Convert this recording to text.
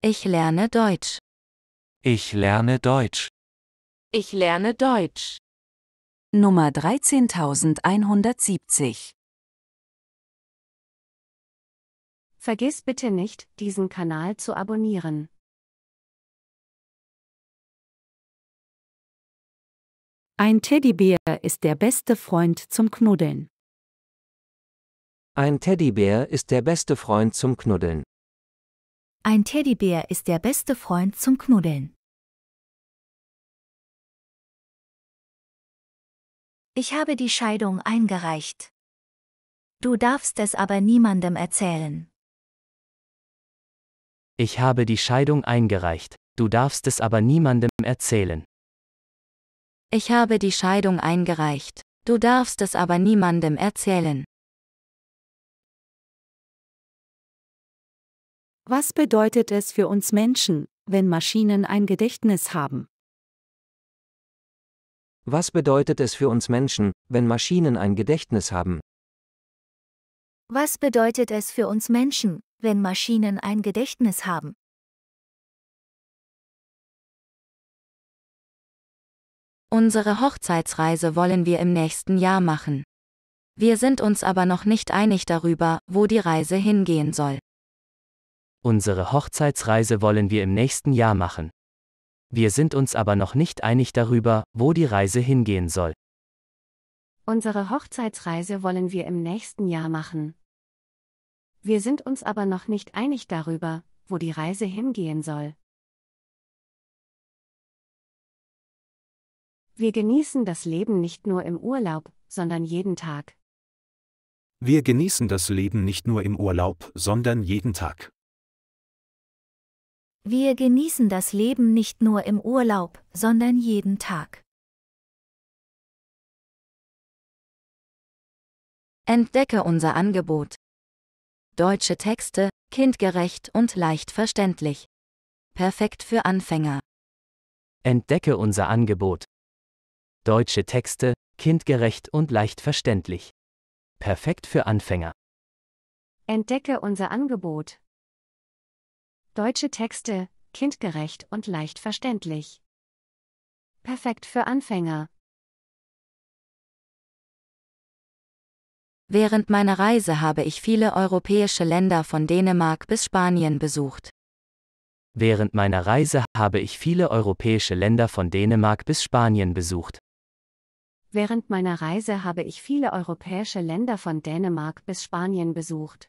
Ich lerne Deutsch. Ich lerne Deutsch. Ich lerne Deutsch. Nummer 13170. Vergiss bitte nicht, diesen Kanal zu abonnieren. Ein Teddybär ist der beste Freund zum Knuddeln. Ein Teddybär ist der beste Freund zum Knuddeln. Ein Teddybär ist der beste Freund zum Knuddeln. Ich habe die Scheidung eingereicht. Du darfst es aber niemandem erzählen. Ich habe die Scheidung eingereicht, du darfst es aber niemandem erzählen. Ich habe die Scheidung eingereicht, du darfst es aber niemandem erzählen. Was bedeutet es für uns Menschen, wenn Maschinen ein Gedächtnis haben? Was bedeutet es für uns Menschen, wenn Maschinen ein Gedächtnis haben? Was bedeutet es für uns Menschen, wenn Maschinen ein Gedächtnis haben? Unsere Hochzeitsreise wollen wir im nächsten Jahr machen. Wir sind uns aber noch nicht einig darüber, wo die Reise hingehen soll. Unsere Hochzeitsreise wollen wir im nächsten Jahr machen. Wir sind uns aber noch nicht einig darüber, wo die Reise hingehen soll. Unsere Hochzeitsreise wollen wir im nächsten Jahr machen. Wir sind uns aber noch nicht einig darüber, wo die Reise hingehen soll. Wir genießen das Leben nicht nur im Urlaub, sondern jeden Tag. Wir genießen das Leben nicht nur im Urlaub, sondern jeden Tag. Wir genießen das Leben nicht nur im Urlaub, sondern jeden Tag. Entdecke unser Angebot. Deutsche Texte, kindgerecht und leicht verständlich. Perfekt für Anfänger. Entdecke unser Angebot. Deutsche Texte, kindgerecht und leicht verständlich. Perfekt für Anfänger. Entdecke unser Angebot. Deutsche Texte, kindgerecht und leicht verständlich. Perfekt für Anfänger. Während meiner Reise habe ich viele europäische Länder von Dänemark bis Spanien besucht. Während meiner Reise habe ich viele europäische Länder von Dänemark bis Spanien besucht. Während meiner Reise habe ich viele europäische Länder von Dänemark bis Spanien besucht.